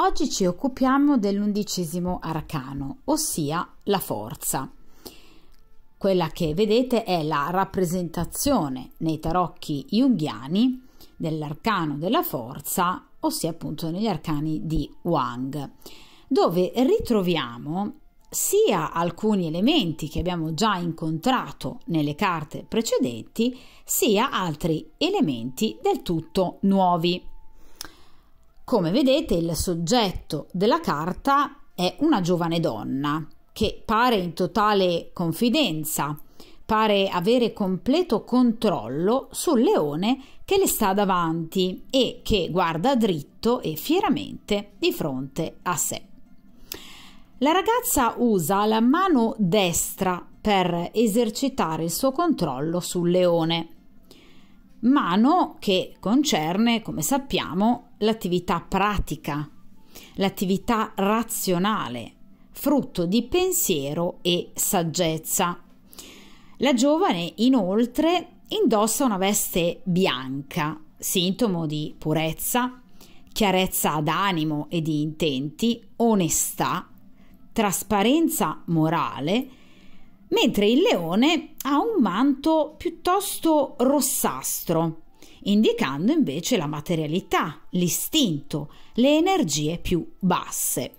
Oggi ci occupiamo dell'undicesimo arcano, ossia la forza. Quella che vedete è la rappresentazione nei tarocchi junghiani dell'arcano della forza, ossia appunto negli arcani di Wang, dove ritroviamo sia alcuni elementi che abbiamo già incontrato nelle carte precedenti, sia altri elementi del tutto nuovi. Come vedete il soggetto della carta è una giovane donna che pare in totale confidenza, pare avere completo controllo sul leone che le sta davanti e che guarda dritto e fieramente di fronte a sé. La ragazza usa la mano destra per esercitare il suo controllo sul leone mano che concerne, come sappiamo, l'attività pratica, l'attività razionale, frutto di pensiero e saggezza. La giovane inoltre indossa una veste bianca, sintomo di purezza, chiarezza d'animo e di intenti, onestà, trasparenza morale mentre il leone ha un manto piuttosto rossastro, indicando invece la materialità, l'istinto, le energie più basse.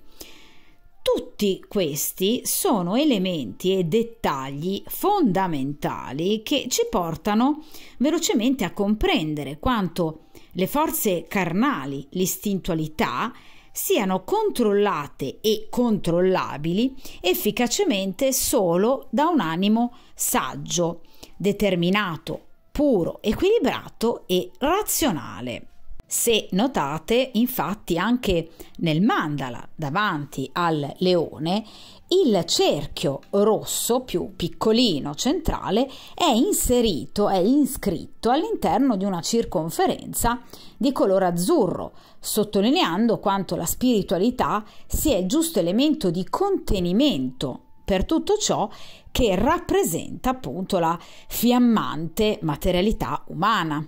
Tutti questi sono elementi e dettagli fondamentali che ci portano velocemente a comprendere quanto le forze carnali, l'istintualità siano controllate e controllabili efficacemente solo da un animo saggio, determinato, puro, equilibrato e razionale. Se notate, infatti, anche nel mandala davanti al leone, il cerchio rosso più piccolino centrale è inserito, è inscritto all'interno di una circonferenza di colore azzurro, sottolineando quanto la spiritualità sia il giusto elemento di contenimento per tutto ciò che rappresenta appunto la fiammante materialità umana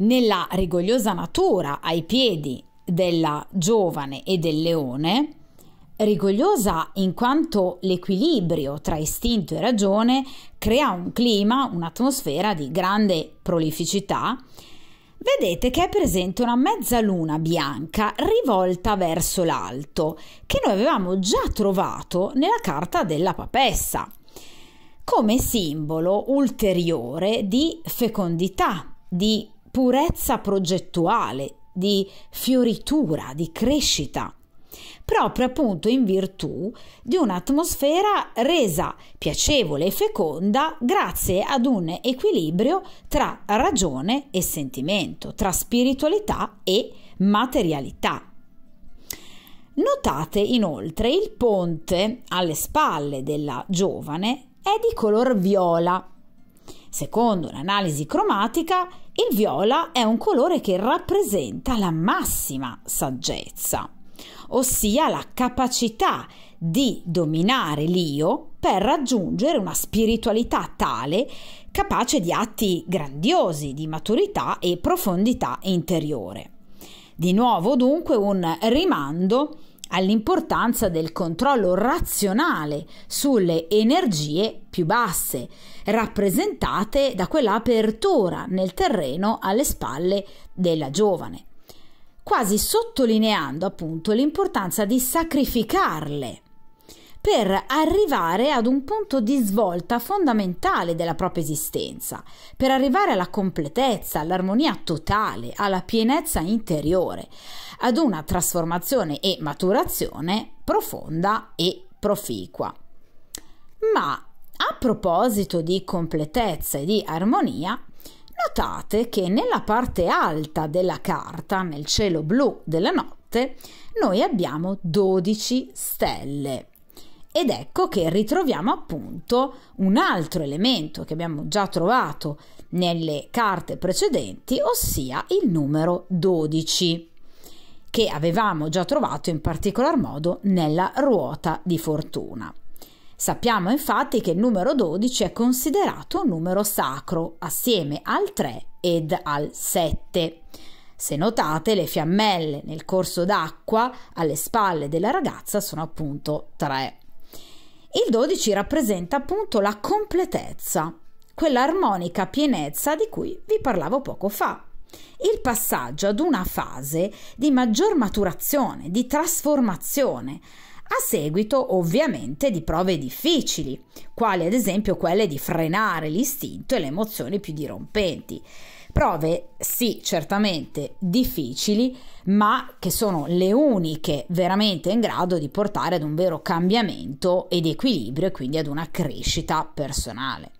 nella rigogliosa natura ai piedi della giovane e del leone, rigogliosa in quanto l'equilibrio tra istinto e ragione crea un clima, un'atmosfera di grande prolificità, vedete che è presente una mezza luna bianca rivolta verso l'alto, che noi avevamo già trovato nella carta della papessa, come simbolo ulteriore di fecondità, di purezza progettuale, di fioritura, di crescita, proprio appunto in virtù di un'atmosfera resa piacevole e feconda grazie ad un equilibrio tra ragione e sentimento, tra spiritualità e materialità. Notate inoltre il ponte alle spalle della giovane è di color viola. Secondo l'analisi cromatica, il viola è un colore che rappresenta la massima saggezza, ossia la capacità di dominare l'io per raggiungere una spiritualità tale capace di atti grandiosi di maturità e profondità interiore. Di nuovo dunque un rimando all'importanza del controllo razionale sulle energie più basse, rappresentate da quell'apertura nel terreno alle spalle della giovane, quasi sottolineando appunto l'importanza di sacrificarle per arrivare ad un punto di svolta fondamentale della propria esistenza, per arrivare alla completezza, all'armonia totale, alla pienezza interiore, ad una trasformazione e maturazione profonda e proficua. Ma a proposito di completezza e di armonia, notate che nella parte alta della carta, nel cielo blu della notte, noi abbiamo 12 stelle. Ed ecco che ritroviamo appunto un altro elemento che abbiamo già trovato nelle carte precedenti, ossia il numero 12, che avevamo già trovato in particolar modo nella ruota di fortuna. Sappiamo infatti che il numero 12 è considerato un numero sacro assieme al 3 ed al 7. Se notate, le fiammelle nel corso d'acqua alle spalle della ragazza sono appunto 3. Il 12 rappresenta appunto la completezza, quell'armonica pienezza di cui vi parlavo poco fa. Il passaggio ad una fase di maggior maturazione, di trasformazione, a seguito ovviamente di prove difficili, quali ad esempio quelle di frenare l'istinto e le emozioni più dirompenti. Prove sì, certamente difficili, ma che sono le uniche veramente in grado di portare ad un vero cambiamento ed equilibrio e quindi ad una crescita personale.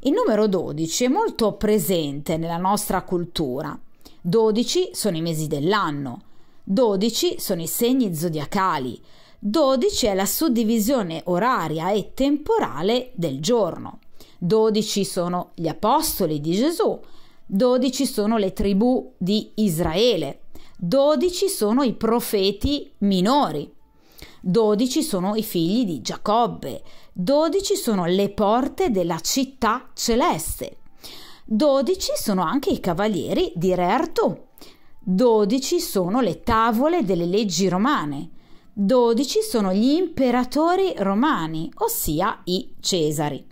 Il numero 12 è molto presente nella nostra cultura. 12 sono i mesi dell'anno, 12 sono i segni zodiacali, 12 è la suddivisione oraria e temporale del giorno. 12 sono gli apostoli di Gesù, 12 sono le tribù di Israele, 12 sono i profeti minori, 12 sono i figli di Giacobbe, 12 sono le porte della città celeste, 12 sono anche i cavalieri di Re Artù, 12 sono le tavole delle leggi romane, 12 sono gli imperatori romani, ossia i Cesari.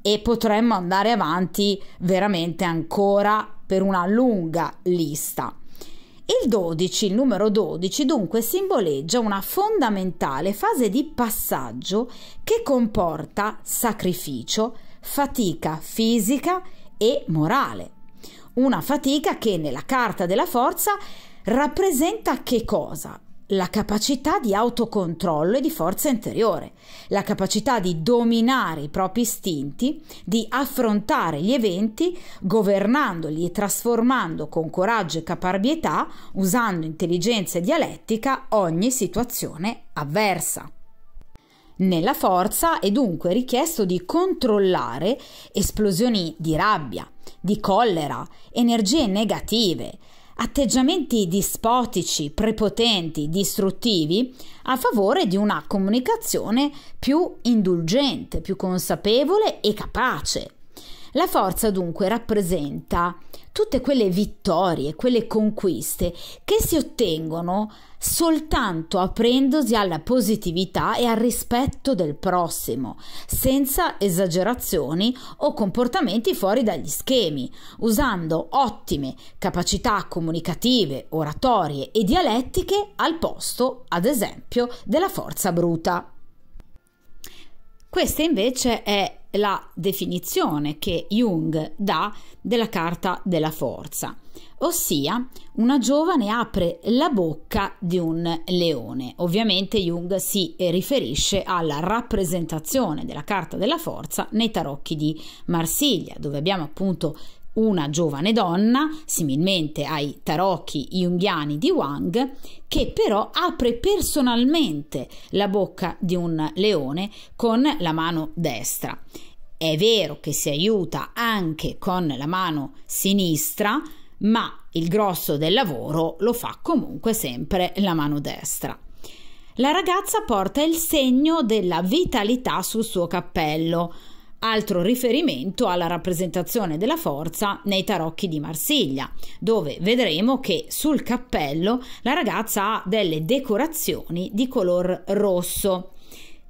E potremmo andare avanti veramente ancora per una lunga lista. Il 12, il numero 12, dunque simboleggia una fondamentale fase di passaggio che comporta sacrificio, fatica fisica e morale. Una fatica che nella carta della forza rappresenta che cosa? la capacità di autocontrollo e di forza interiore, la capacità di dominare i propri istinti, di affrontare gli eventi, governandoli e trasformando con coraggio e caparbietà, usando intelligenza e dialettica, ogni situazione avversa. Nella forza è dunque richiesto di controllare esplosioni di rabbia, di collera, energie negative, atteggiamenti dispotici, prepotenti, distruttivi, a favore di una comunicazione più indulgente, più consapevole e capace, la forza dunque rappresenta tutte quelle vittorie, quelle conquiste che si ottengono soltanto aprendosi alla positività e al rispetto del prossimo, senza esagerazioni o comportamenti fuori dagli schemi, usando ottime capacità comunicative, oratorie e dialettiche al posto, ad esempio, della forza bruta. Questa invece è la definizione che Jung dà della carta della forza, ossia una giovane apre la bocca di un leone. Ovviamente Jung si riferisce alla rappresentazione della carta della forza nei tarocchi di Marsiglia, dove abbiamo appunto una giovane donna, similmente ai tarocchi junghiani di Wang, che però apre personalmente la bocca di un leone con la mano destra. È vero che si aiuta anche con la mano sinistra, ma il grosso del lavoro lo fa comunque sempre la mano destra. La ragazza porta il segno della vitalità sul suo cappello, altro riferimento alla rappresentazione della forza nei tarocchi di Marsiglia, dove vedremo che sul cappello la ragazza ha delle decorazioni di color rosso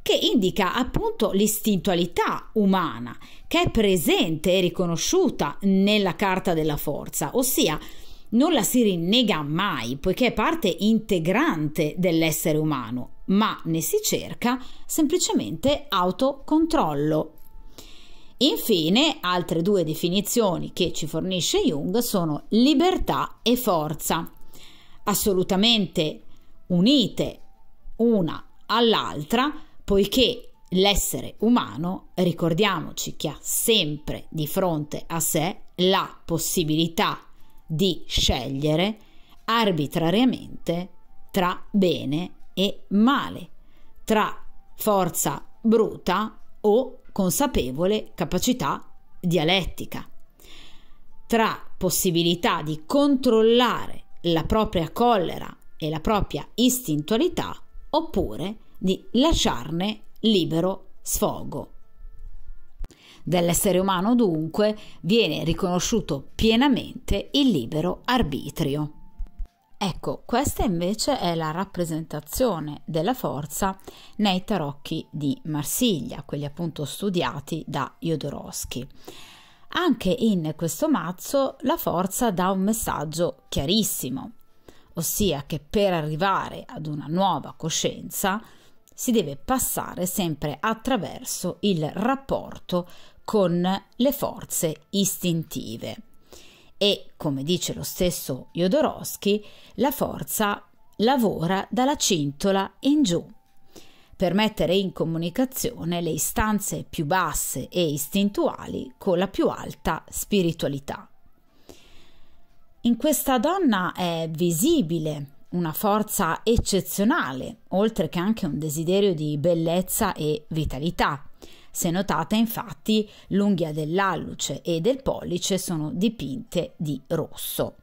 che indica appunto l'istintualità umana che è presente e riconosciuta nella carta della forza, ossia non la si rinnega mai poiché è parte integrante dell'essere umano, ma ne si cerca semplicemente autocontrollo. Infine, altre due definizioni che ci fornisce Jung sono libertà e forza, assolutamente unite una all'altra, poiché l'essere umano, ricordiamoci che ha sempre di fronte a sé la possibilità di scegliere arbitrariamente tra bene e male, tra forza bruta o consapevole capacità dialettica tra possibilità di controllare la propria collera e la propria istintualità oppure di lasciarne libero sfogo. Dell'essere umano dunque viene riconosciuto pienamente il libero arbitrio. Ecco, questa invece è la rappresentazione della forza nei tarocchi di Marsiglia, quelli appunto studiati da Jodorowsky. Anche in questo mazzo la forza dà un messaggio chiarissimo, ossia che per arrivare ad una nuova coscienza si deve passare sempre attraverso il rapporto con le forze istintive e, come dice lo stesso Jodorowsky, la forza lavora dalla cintola in giù per mettere in comunicazione le istanze più basse e istintuali con la più alta spiritualità. In questa donna è visibile una forza eccezionale, oltre che anche un desiderio di bellezza e vitalità. Se notate infatti l'unghia dell'alluce e del pollice sono dipinte di rosso.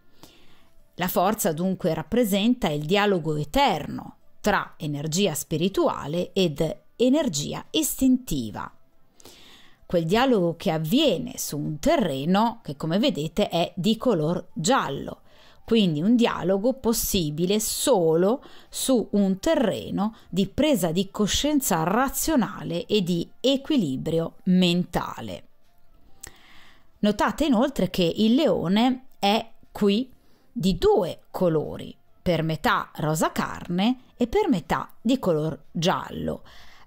La forza dunque rappresenta il dialogo eterno tra energia spirituale ed energia istintiva. Quel dialogo che avviene su un terreno che come vedete è di color giallo quindi un dialogo possibile solo su un terreno di presa di coscienza razionale e di equilibrio mentale. Notate inoltre che il leone è qui di due colori, per metà rosa carne e per metà di color giallo,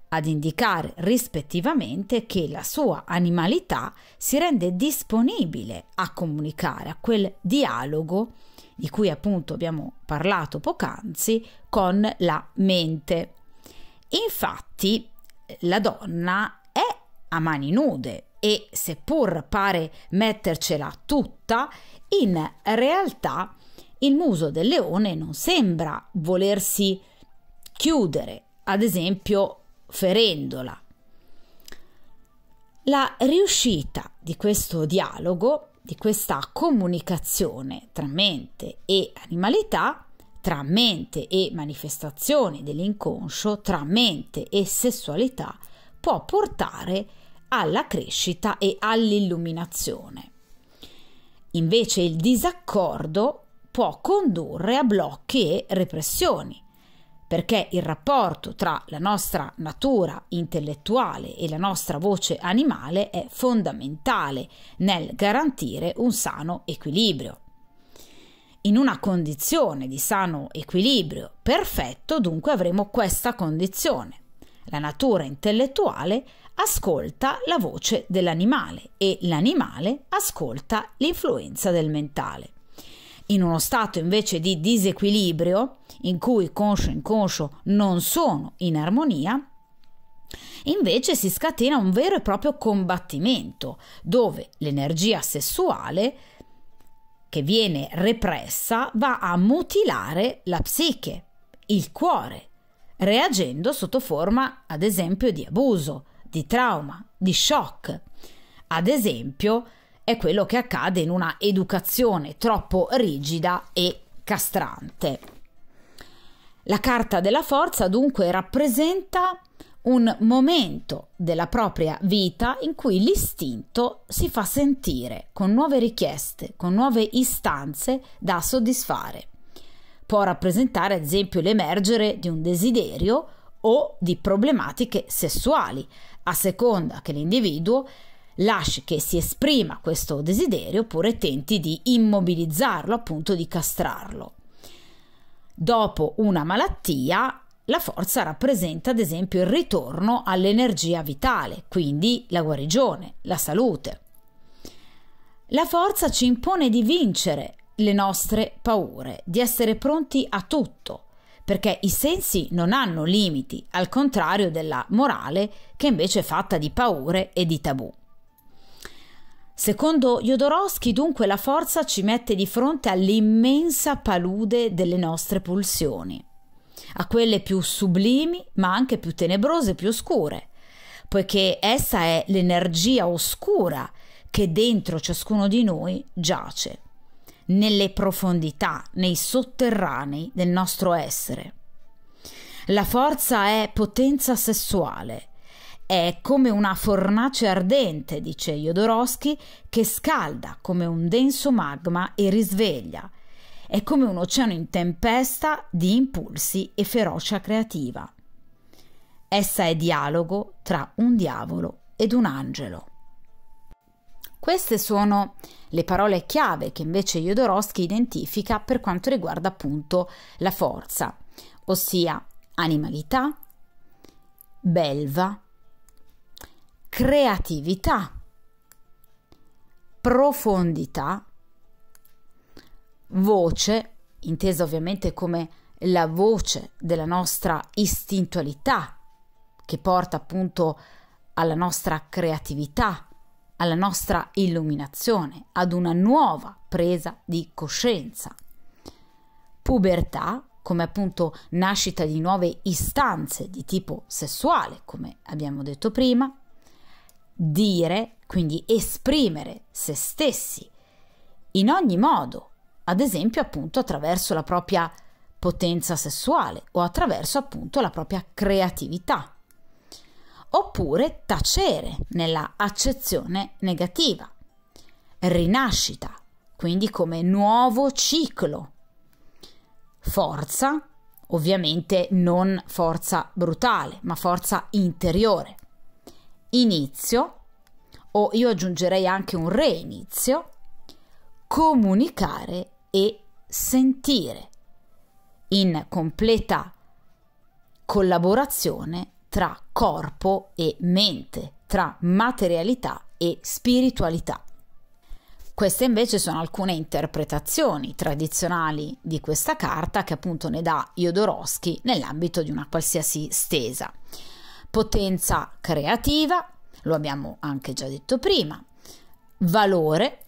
ad indicare rispettivamente che la sua animalità si rende disponibile a comunicare a quel dialogo di cui appunto abbiamo parlato poc'anzi, con la mente. Infatti la donna è a mani nude e seppur pare mettercela tutta, in realtà il muso del leone non sembra volersi chiudere, ad esempio ferendola. La riuscita di questo dialogo di questa comunicazione tra mente e animalità, tra mente e manifestazioni dell'inconscio, tra mente e sessualità, può portare alla crescita e all'illuminazione. Invece il disaccordo può condurre a blocchi e repressioni, perché il rapporto tra la nostra natura intellettuale e la nostra voce animale è fondamentale nel garantire un sano equilibrio. In una condizione di sano equilibrio perfetto, dunque avremo questa condizione. La natura intellettuale ascolta la voce dell'animale e l'animale ascolta l'influenza del mentale in uno stato invece di disequilibrio, in cui conscio e inconscio non sono in armonia, invece si scatena un vero e proprio combattimento, dove l'energia sessuale che viene repressa va a mutilare la psiche, il cuore, reagendo sotto forma, ad esempio, di abuso, di trauma, di shock. Ad esempio, è quello che accade in una educazione troppo rigida e castrante. La carta della forza dunque rappresenta un momento della propria vita in cui l'istinto si fa sentire con nuove richieste, con nuove istanze da soddisfare. Può rappresentare ad esempio l'emergere di un desiderio o di problematiche sessuali, a seconda che l'individuo lasci che si esprima questo desiderio oppure tenti di immobilizzarlo, appunto di castrarlo. Dopo una malattia, la forza rappresenta ad esempio il ritorno all'energia vitale, quindi la guarigione, la salute. La forza ci impone di vincere le nostre paure, di essere pronti a tutto, perché i sensi non hanno limiti, al contrario della morale che invece è fatta di paure e di tabù. Secondo Jodorowsky, dunque, la forza ci mette di fronte all'immensa palude delle nostre pulsioni, a quelle più sublimi, ma anche più tenebrose, e più oscure, poiché essa è l'energia oscura che dentro ciascuno di noi giace, nelle profondità, nei sotterranei del nostro essere. La forza è potenza sessuale, è come una fornace ardente, dice Jodorowsky, che scalda come un denso magma e risveglia. È come un oceano in tempesta di impulsi e ferocia creativa. Essa è dialogo tra un diavolo ed un angelo. Queste sono le parole chiave che invece Jodorowsky identifica per quanto riguarda appunto la forza, ossia animalità, belva, creatività, profondità, voce, intesa ovviamente come la voce della nostra istintualità, che porta appunto alla nostra creatività, alla nostra illuminazione, ad una nuova presa di coscienza. Pubertà, come appunto nascita di nuove istanze di tipo sessuale, come abbiamo detto prima, dire, quindi esprimere se stessi in ogni modo, ad esempio appunto attraverso la propria potenza sessuale o attraverso appunto la propria creatività. Oppure tacere nella accezione negativa. Rinascita, quindi come nuovo ciclo. Forza, ovviamente non forza brutale, ma forza interiore inizio, o io aggiungerei anche un reinizio, comunicare e sentire in completa collaborazione tra corpo e mente, tra materialità e spiritualità. Queste invece sono alcune interpretazioni tradizionali di questa carta che appunto ne dà Jodorowsky nell'ambito di una qualsiasi stesa potenza creativa, lo abbiamo anche già detto prima, valore,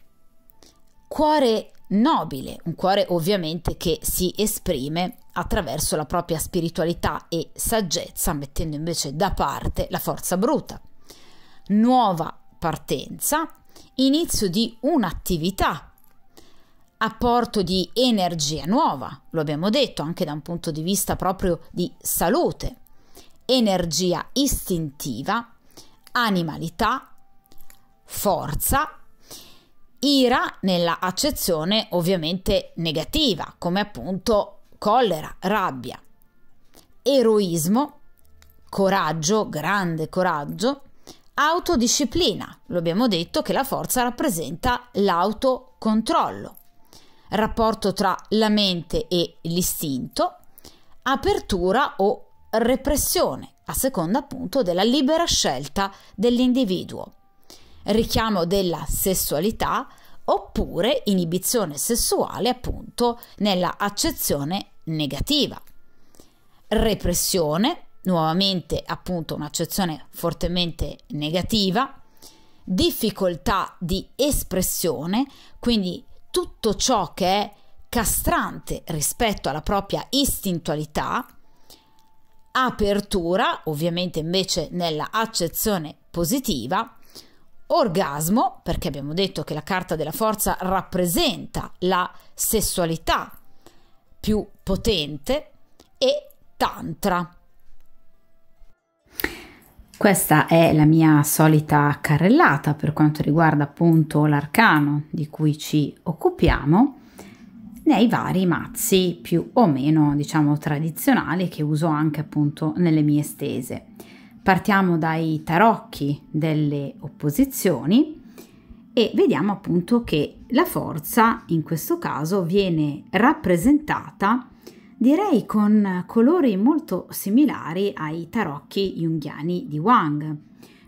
cuore nobile, un cuore ovviamente che si esprime attraverso la propria spiritualità e saggezza, mettendo invece da parte la forza bruta. Nuova partenza, inizio di un'attività, apporto di energia nuova, lo abbiamo detto anche da un punto di vista proprio di salute, energia istintiva, animalità, forza, ira nella accezione ovviamente negativa, come appunto collera, rabbia, eroismo, coraggio, grande coraggio, autodisciplina, lo abbiamo detto che la forza rappresenta l'autocontrollo, rapporto tra la mente e l'istinto, apertura o repressione, a seconda appunto della libera scelta dell'individuo, richiamo della sessualità oppure inibizione sessuale appunto nella accezione negativa. Repressione, nuovamente appunto un'accezione fortemente negativa, difficoltà di espressione, quindi tutto ciò che è castrante rispetto alla propria istintualità, apertura, ovviamente invece nella accezione positiva, orgasmo, perché abbiamo detto che la carta della forza rappresenta la sessualità più potente, e tantra. Questa è la mia solita carrellata per quanto riguarda appunto l'arcano di cui ci occupiamo nei vari mazzi più o meno diciamo tradizionali che uso anche appunto nelle mie stese. Partiamo dai tarocchi delle opposizioni e vediamo appunto che la forza in questo caso viene rappresentata direi con colori molto similari ai tarocchi junghiani di Wang.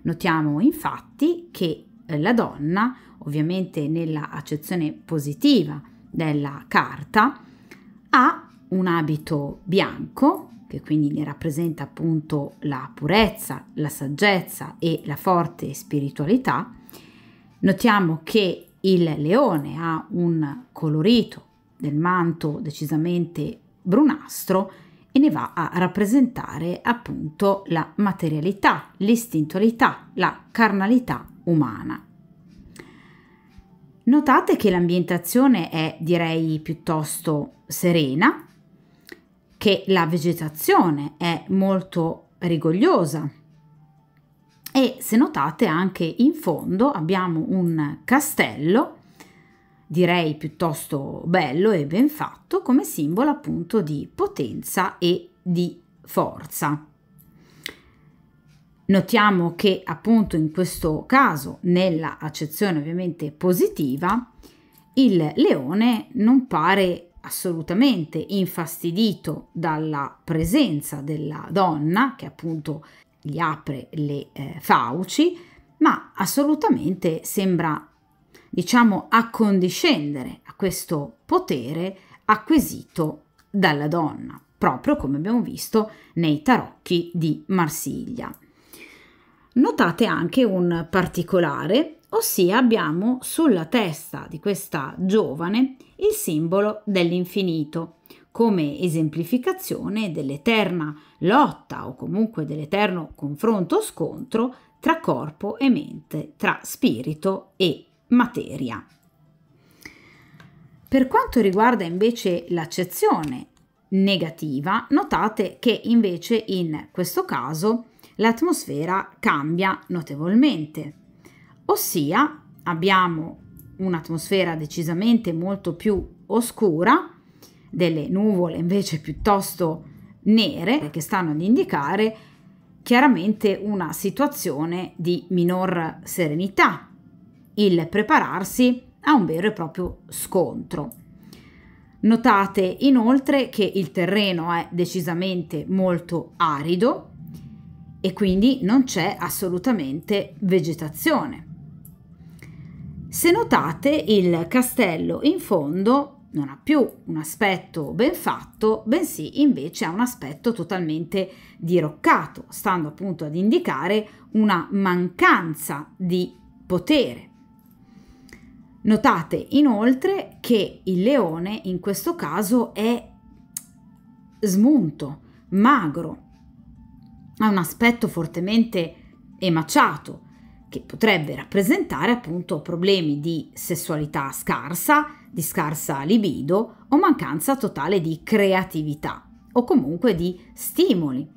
Notiamo infatti che la donna, ovviamente nella accezione positiva della carta, ha un abito bianco, che quindi ne rappresenta appunto la purezza, la saggezza e la forte spiritualità. Notiamo che il leone ha un colorito del manto decisamente brunastro e ne va a rappresentare appunto la materialità, l'istintualità, la carnalità umana. Notate che l'ambientazione è direi piuttosto serena, che la vegetazione è molto rigogliosa e se notate anche in fondo abbiamo un castello direi piuttosto bello e ben fatto come simbolo appunto di potenza e di forza. Notiamo che appunto in questo caso, nella accezione ovviamente positiva, il leone non pare assolutamente infastidito dalla presenza della donna che appunto gli apre le eh, fauci, ma assolutamente sembra diciamo accondiscendere a questo potere acquisito dalla donna, proprio come abbiamo visto nei tarocchi di Marsiglia. Notate anche un particolare, ossia abbiamo sulla testa di questa giovane il simbolo dell'infinito, come esemplificazione dell'eterna lotta o comunque dell'eterno confronto o scontro tra corpo e mente, tra spirito e materia. Per quanto riguarda invece l'accezione negativa, notate che invece in questo caso l'atmosfera cambia notevolmente, ossia abbiamo un'atmosfera decisamente molto più oscura, delle nuvole invece piuttosto nere che stanno ad indicare chiaramente una situazione di minor serenità, il prepararsi a un vero e proprio scontro. Notate inoltre che il terreno è decisamente molto arido, e quindi non c'è assolutamente vegetazione. Se notate il castello in fondo non ha più un aspetto ben fatto, bensì invece ha un aspetto totalmente diroccato, stando appunto ad indicare una mancanza di potere. Notate inoltre che il leone in questo caso è smunto, magro, ha un aspetto fortemente emaciato che potrebbe rappresentare appunto problemi di sessualità scarsa, di scarsa libido o mancanza totale di creatività o comunque di stimoli.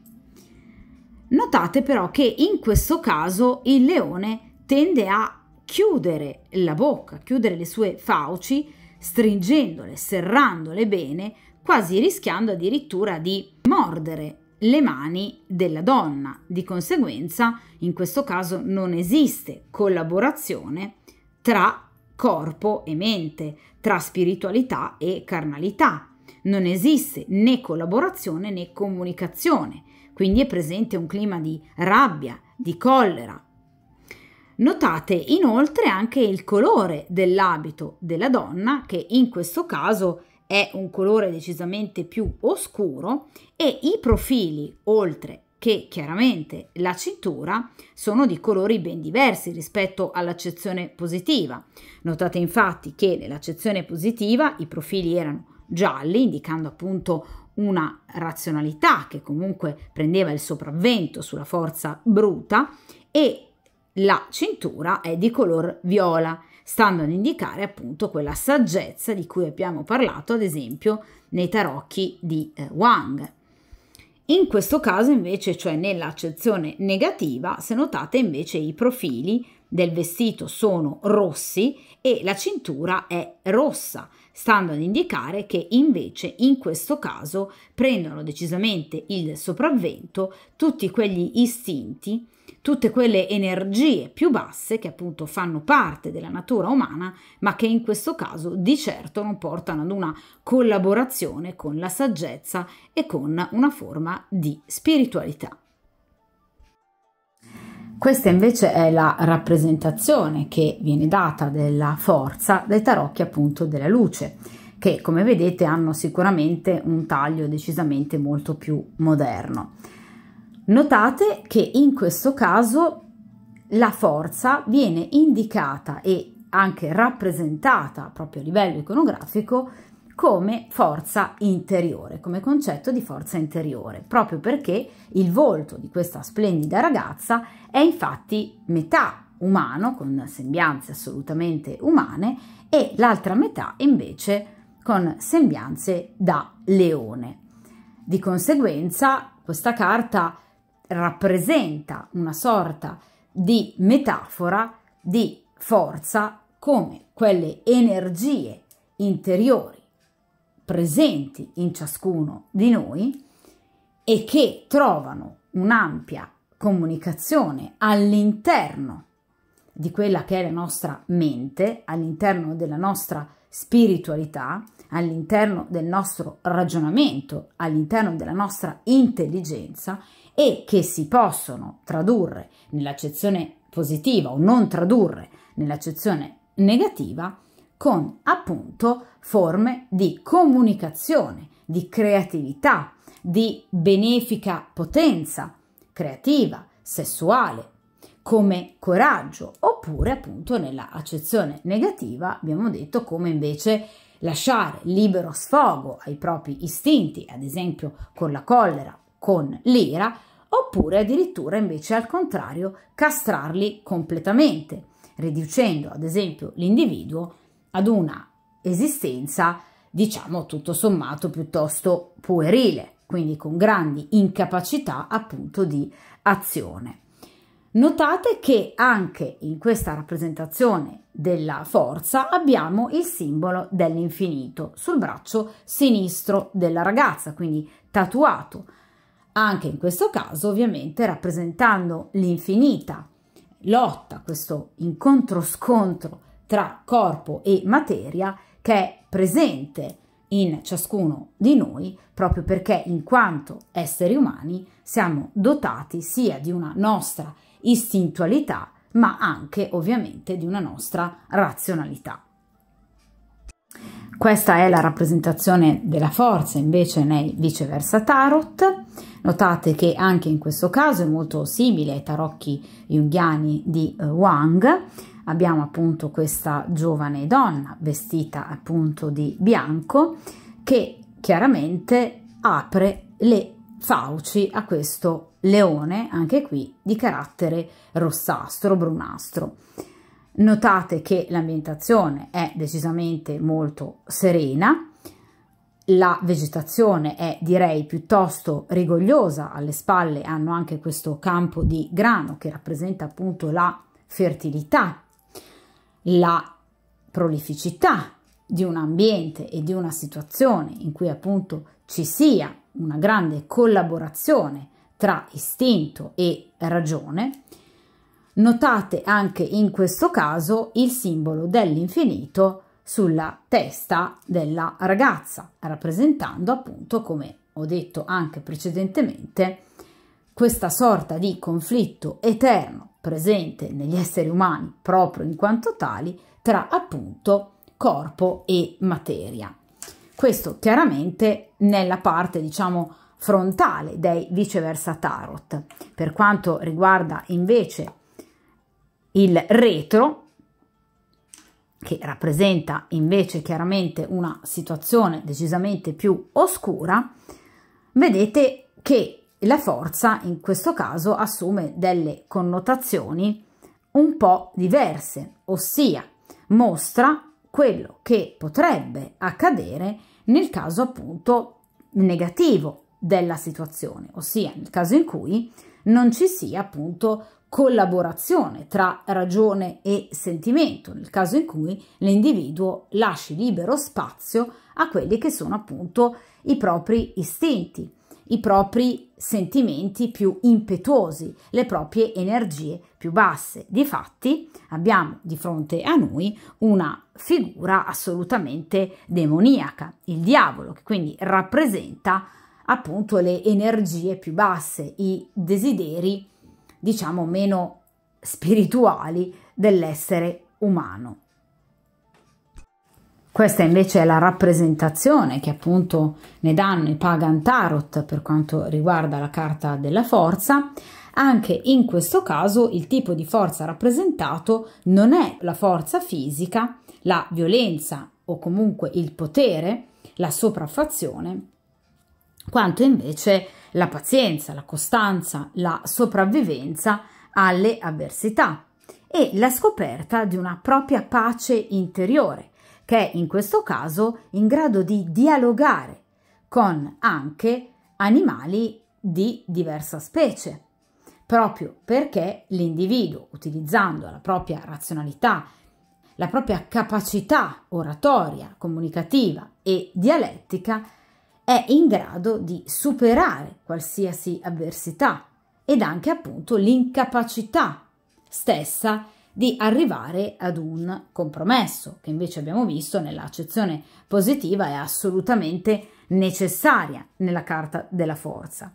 Notate però che in questo caso il leone tende a chiudere la bocca, chiudere le sue fauci, stringendole, serrandole bene, quasi rischiando addirittura di mordere le mani della donna. Di conseguenza, in questo caso non esiste collaborazione tra corpo e mente, tra spiritualità e carnalità. Non esiste né collaborazione né comunicazione, quindi è presente un clima di rabbia, di collera. Notate inoltre anche il colore dell'abito della donna che in questo caso è è un colore decisamente più oscuro e i profili, oltre che chiaramente la cintura, sono di colori ben diversi rispetto all'accezione positiva. Notate infatti che nell'accezione positiva i profili erano gialli, indicando appunto una razionalità che comunque prendeva il sopravvento sulla forza bruta e la cintura è di color viola stando ad indicare appunto quella saggezza di cui abbiamo parlato ad esempio nei tarocchi di eh, Wang. In questo caso invece, cioè nell'accezione negativa, se notate invece i profili del vestito sono rossi e la cintura è rossa, stando ad indicare che invece in questo caso prendono decisamente il sopravvento tutti quegli istinti tutte quelle energie più basse che appunto fanno parte della natura umana, ma che in questo caso di certo non portano ad una collaborazione con la saggezza e con una forma di spiritualità. Questa invece è la rappresentazione che viene data della forza dai tarocchi appunto della luce, che come vedete hanno sicuramente un taglio decisamente molto più moderno. Notate che in questo caso la forza viene indicata e anche rappresentata proprio a livello iconografico come forza interiore, come concetto di forza interiore, proprio perché il volto di questa splendida ragazza è infatti metà umano, con sembianze assolutamente umane, e l'altra metà invece con sembianze da leone. Di conseguenza questa carta rappresenta una sorta di metafora di forza come quelle energie interiori presenti in ciascuno di noi e che trovano un'ampia comunicazione all'interno di quella che è la nostra mente, all'interno della nostra spiritualità, all'interno del nostro ragionamento, all'interno della nostra intelligenza e che si possono tradurre nell'accezione positiva o non tradurre nell'accezione negativa con appunto forme di comunicazione, di creatività, di benefica potenza creativa, sessuale, come coraggio, oppure appunto nella accezione negativa abbiamo detto come invece lasciare libero sfogo ai propri istinti, ad esempio con la collera con l'ira oppure addirittura invece al contrario castrarli completamente, riducendo ad esempio l'individuo ad una esistenza diciamo tutto sommato piuttosto puerile, quindi con grandi incapacità appunto di azione. Notate che anche in questa rappresentazione della forza abbiamo il simbolo dell'infinito sul braccio sinistro della ragazza, quindi tatuato, anche in questo caso, ovviamente, rappresentando l'infinita lotta, questo incontro-scontro tra corpo e materia che è presente in ciascuno di noi, proprio perché in quanto esseri umani siamo dotati sia di una nostra istintualità, ma anche ovviamente di una nostra razionalità. Questa è la rappresentazione della forza invece nei viceversa tarot. Notate che anche in questo caso è molto simile ai tarocchi junghiani di eh, Wang. Abbiamo appunto questa giovane donna vestita appunto di bianco che chiaramente apre le fauci a questo leone, anche qui di carattere rossastro, brunastro. Notate che l'ambientazione è decisamente molto serena, la vegetazione è direi piuttosto rigogliosa, alle spalle hanno anche questo campo di grano che rappresenta appunto la fertilità, la prolificità di un ambiente e di una situazione in cui appunto ci sia una grande collaborazione tra istinto e ragione Notate anche in questo caso il simbolo dell'infinito sulla testa della ragazza, rappresentando appunto, come ho detto anche precedentemente, questa sorta di conflitto eterno presente negli esseri umani proprio in quanto tali tra appunto corpo e materia. Questo chiaramente nella parte, diciamo, frontale dei viceversa tarot. Per quanto riguarda invece il retro, che rappresenta invece chiaramente una situazione decisamente più oscura, vedete che la forza in questo caso assume delle connotazioni un po' diverse, ossia mostra quello che potrebbe accadere nel caso appunto negativo della situazione, ossia nel caso in cui non ci sia appunto collaborazione tra ragione e sentimento, nel caso in cui l'individuo lasci libero spazio a quelli che sono appunto i propri istinti, i propri sentimenti più impetuosi, le proprie energie più basse. Difatti abbiamo di fronte a noi una figura assolutamente demoniaca, il diavolo, che quindi rappresenta appunto le energie più basse, i desideri diciamo, meno spirituali dell'essere umano. Questa invece è la rappresentazione che appunto ne danno i Pagan Tarot per quanto riguarda la carta della forza. Anche in questo caso il tipo di forza rappresentato non è la forza fisica, la violenza o comunque il potere, la sopraffazione, quanto invece la pazienza, la costanza, la sopravvivenza alle avversità e la scoperta di una propria pace interiore, che è in questo caso in grado di dialogare con anche animali di diversa specie, proprio perché l'individuo, utilizzando la propria razionalità, la propria capacità oratoria, comunicativa e dialettica, è in grado di superare qualsiasi avversità ed anche appunto l'incapacità stessa di arrivare ad un compromesso, che invece abbiamo visto nell'accezione positiva è assolutamente necessaria nella carta della forza.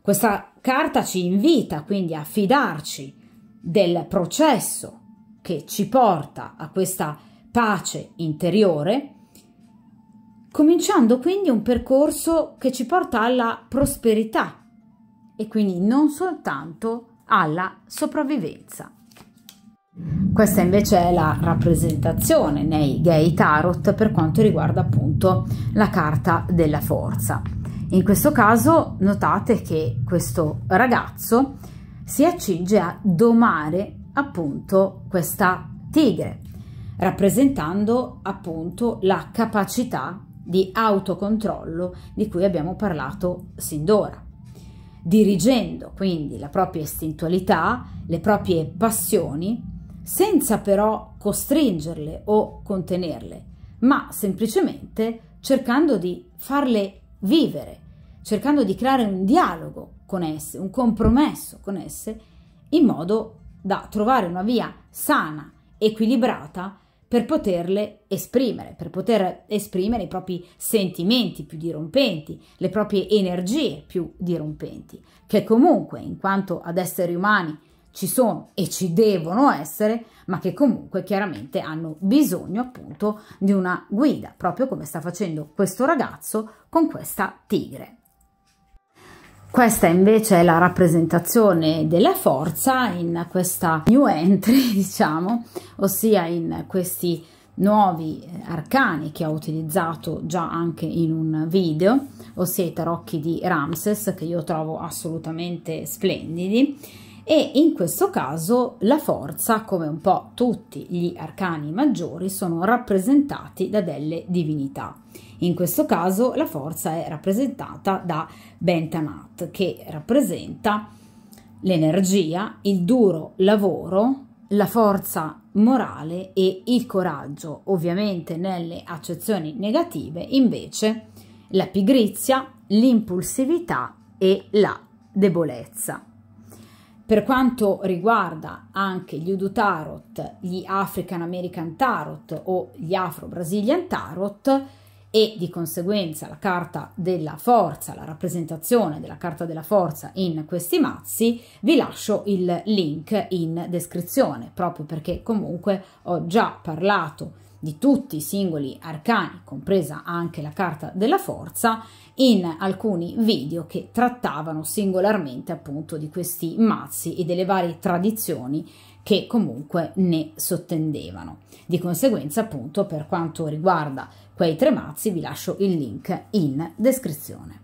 Questa carta ci invita quindi a fidarci del processo che ci porta a questa pace interiore cominciando quindi un percorso che ci porta alla prosperità e quindi non soltanto alla sopravvivenza. Questa invece è la rappresentazione nei gay tarot per quanto riguarda appunto la carta della forza. In questo caso notate che questo ragazzo si accinge a domare appunto questa tigre, rappresentando appunto la capacità di autocontrollo di cui abbiamo parlato sin d'ora, dirigendo quindi la propria istintualità, le proprie passioni, senza però costringerle o contenerle, ma semplicemente cercando di farle vivere, cercando di creare un dialogo con esse, un compromesso con esse, in modo da trovare una via sana, equilibrata per poterle esprimere, per poter esprimere i propri sentimenti più dirompenti, le proprie energie più dirompenti, che comunque, in quanto ad esseri umani, ci sono e ci devono essere, ma che comunque chiaramente hanno bisogno appunto di una guida, proprio come sta facendo questo ragazzo con questa tigre. Questa invece è la rappresentazione della forza in questa new entry, diciamo, ossia in questi nuovi eh, arcani che ho utilizzato già anche in un video, ossia i tarocchi di Ramses che io trovo assolutamente splendidi e in questo caso la forza, come un po' tutti gli arcani maggiori, sono rappresentati da delle divinità. In questo caso la forza è rappresentata da bentanat che rappresenta l'energia, il duro lavoro, la forza morale e il coraggio. Ovviamente nelle accezioni negative invece la pigrizia, l'impulsività e la debolezza. Per quanto riguarda anche gli Udu Tarot, gli African American Tarot o gli Afro Brazilian Tarot, e di conseguenza la carta della forza, la rappresentazione della carta della forza in questi mazzi, vi lascio il link in descrizione, proprio perché comunque ho già parlato di tutti i singoli arcani, compresa anche la carta della forza, in alcuni video che trattavano singolarmente appunto di questi mazzi e delle varie tradizioni che comunque ne sottendevano. Di conseguenza, appunto, per quanto riguarda quei tre mazzi vi lascio il link in descrizione.